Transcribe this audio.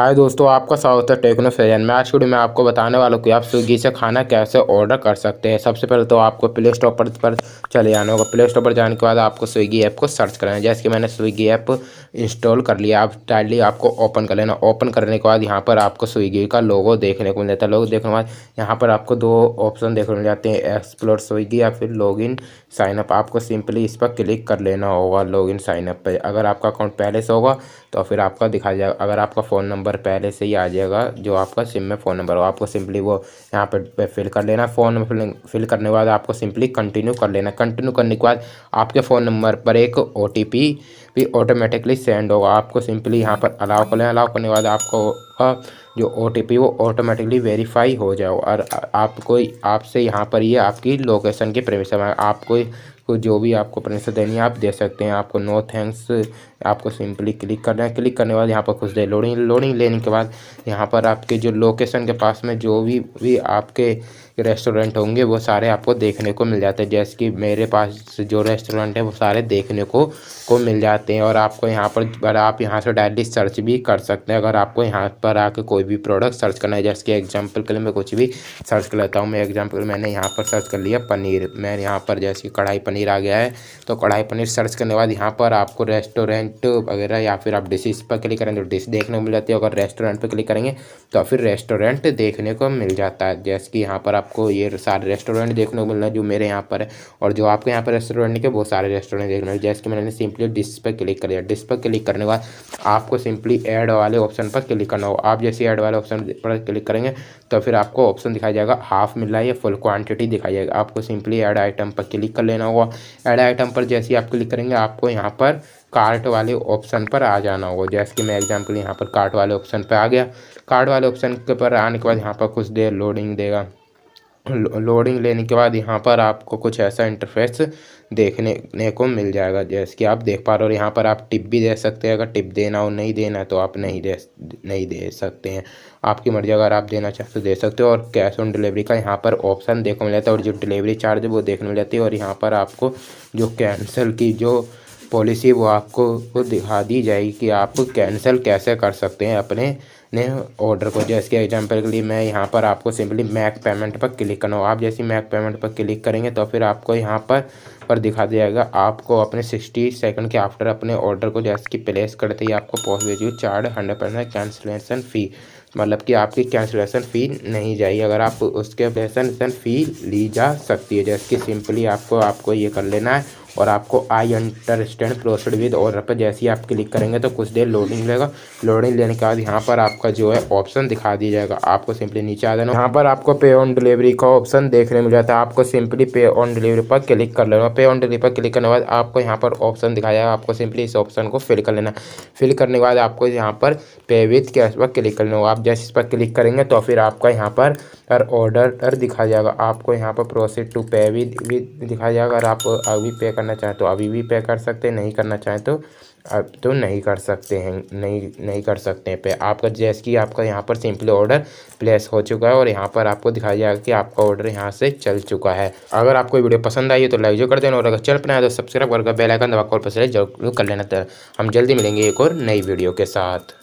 हाय दोस्तों आपका स्वागत है टेक्नो फैजन में आज वीडियो में आपको बताने वाला हूँ कि आप स्विगी से खाना कैसे ऑर्डर कर सकते हैं सबसे पहले तो आपको प्ले स्टोर पर पर चले जाना होगा प्ले स्टोर पर जाने के बाद आपको स्विगी ऐप को सर्च करना है जैसे कि मैंने स्विगी ऐप इंस्टॉल कर लिया आप डायरेक्टली आपको ओपन कर लेना ओपन करने के बाद यहाँ पर आपको स्विगी का लोगो देखने को मिल जाता है लोगो देखने के बाद यहाँ पर आपको दो ऑप्शन देखने को मिल जाते हैं एक्सप्लोर स्विगी या फिर लॉग इन साइनअप आपको सिंपली इस पर क्लिक कर लेना होगा लॉग इन साइनअप पर अगर आपका अकाउंट पहले से होगा तो फिर आपका दिखाया जाएगा अगर आपका फ़ोन नंबर नंबर पहले से ही आ जाएगा जो आपका सिम में फ़ोन नंबर हो आपको सिंपली वो यहाँ पर फिल कर लेना फ़ोन नंबर फिल करने के बाद आपको सिंपली कंटिन्यू कर लेना कंटिन्यू करने के बाद आपके फ़ोन नंबर पर एक ओ भी ऑटोमेटिकली सेंड होगा आपको सिंपली यहाँ पर अलाउ कर लेना अलाउ करने के बाद आपको जो ओ वो ऑटोमेटिकली वेरीफाई हो जाएगा और आपको आपसे यहाँ पर ये आपकी लोकेशन की परमिशन आपको को जो भी आपको परमिशन देनी है आप दे सकते हैं आपको नो थैंक्स आपको सिंपली क्लिक करना है क्लिक करने के बाद यहाँ पर कुछ देर लोडिंग लोडिंग लेने के बाद यहाँ पर आपके जो लोकेशन के पास में जो भी, भी आपके रेस्टोरेंट होंगे वो सारे आपको देखने को मिल जाते हैं जैसे कि मेरे पास जो रेस्टोरेंट है वो सारे देखने को को मिल जाते हैं और आपको यहाँ पर और आप यहाँ से डायरेक्टली सर्च भी कर सकते हैं अगर आपको यहाँ पर आके कोई भी प्रोडक्ट सर्च करना है जैसे कि एग्जाम्पल के लिए मैं कुछ भी सर्च कर लेता हूँ मैं एग्जाम्पल मैंने यहाँ पर सर्च कर लिया पनीर मैं यहाँ पर जैसे कढ़ाई पनीर आ गया है तो कढ़ाई पनीर सर्च करने के बाद यहाँ पर आपको रेस्टोरेंट वगैरह या फिर आप डिशेज पर क्लिक करेंगे तो डिश देखने को मिल जाती है अगर रेस्टोरेंट पर क्लिक करेंगे तो फिर रेस्टोरेंट देखने को मिल जाता है जैसे कि यहाँ पर आप आपको ये सारे रेस्टोरेंट देखने को मिल रहे हैं जो मेरे यहाँ पर है और जो आपके यहाँ पर रेस्टोरेंट के बहुत सारे रेस्टोरेंट देखने मिले जैसे कि मैंने सिंपली डिस पर क्लिक कर दिया डिस पर क्लिक करने के बाद आपको सिंपली ऐड वाले ऑप्शन पर क्लिक करना होगा आप जैसे ऐड वाले ऑप्शन पर क्लिक करेंगे तो फिर आपको ऑप्शन दिखाई जाएगा हाफ मिल रहा है या फुल क्वान्टिटी दिखाई जाएगा आपको सिंपली एड आइटम पर क्लिक कर लेना होगा एड आइटम पर जैसे आप क्लिक करेंगे आपको यहाँ पर कार्ट वाले ऑप्शन पर आ जाना होगा जैसे कि मैं एग्जाम्पल यहाँ पर कार्ट वाले ऑप्शन पर आ गया कार्ट वाले ऑप्शन के पर आने के बाद यहाँ पर कुछ देर लोडिंग देगा लोडिंग लेने के बाद यहाँ पर आपको कुछ ऐसा इंटरफेस देखने को मिल जाएगा जैसे कि आप देख पा रहे हो यहाँ पर आप टिप भी दे सकते हैं अगर टिप देना और नहीं देना तो आप नहीं दे नहीं दे सकते हैं आपकी मर्ज़ी अगर आप देना चाहते हो तो दे सकते हो और कैश ऑन डिलीवरी का यहाँ पर ऑप्शन देखने मिल जाता है और जो डिलीवरी चार्ज वो देखने मिल जाती है और यहाँ पर आपको जो कैंसिल की जो पॉलिसी वो आपको वो दिखा दी जाएगी कि आप कैंसिल कैसे कर सकते हैं अपने ने ऑर्डर को जैसे कि एग्जांपल के लिए मैं यहाँ पर आपको सिंपली मैक पेमेंट पर क्लिक करना हो आप जैसे मैक पेमेंट पर क्लिक करेंगे तो फिर आपको यहाँ पर पर दिखा दिया जाएगा आपको अपने सिक्सटी सेकंड के आफ्टर अपने ऑर्डर को जैसे कि प्लेस करते ही आपको पहुँच भेजिए charge hundred percent cancellation fee मतलब कि आपकी कैंसिलेशन फ़ी नहीं जाएगी अगर आप उसके कैंसिलेशन फ़ी ली जा सकती है जैसे कि सिंपली आपको आपको ये कर लेना है और आपको आई अंडरस्टैंड प्रोसेड विद और पर जैसे ही आप क्लिक करेंगे तो कुछ देर लोडिंग लेगा लोडिंग लेने के बाद यहाँ पर आपका जो है ऑप्शन दिखा दिया जाएगा आपको सिंपली नीचे आ जाना यहाँ पर आपको पे ऑन डिलीवरी का ऑप्शन देखने मिल जाता है आपको सिंपली पे ऑन डिलीवरी पर क्लिक कर लेना पे ऑन डिलीवरी पर क्लिक करने के बाद आपको यहाँ पर ऑप्शन दिखाया जाएगा आपको सिंपली इस ऑप्शन को फिल कर लेना फिल करने के बाद आपको यहाँ पर पे विथ कैश पर क्लिक कर लेना आप जैसे इस पर क्लिक करेंगे तो फिर आपका यहाँ पर हर ऑर्डर दिखा जाएगा आपको यहाँ पर प्रोसेस टू पे विद दिखाया जाएगा अगर आप अभी पे करना चाहें तो अभी भी पे कर सकते हैं नहीं करना चाहें तो अब तो नहीं कर सकते हैं नहीं नहीं कर सकते हैं पे आपका जैसे कि आपका यहाँ पर सिंपली ऑर्डर प्लेस हो चुका है और यहाँ पर आपको दिखाया जाएगा कि आपका ऑर्डर यहाँ से चल चुका है अगर आपको वीडियो पसंद आई है तो लाइक जो कर देना और अगर चल पाए तो सब्सक्राइब करके बेलाइकन दबाकर पर जरूर कर लेना तो हम जल्दी मिलेंगे एक और नई वीडियो के साथ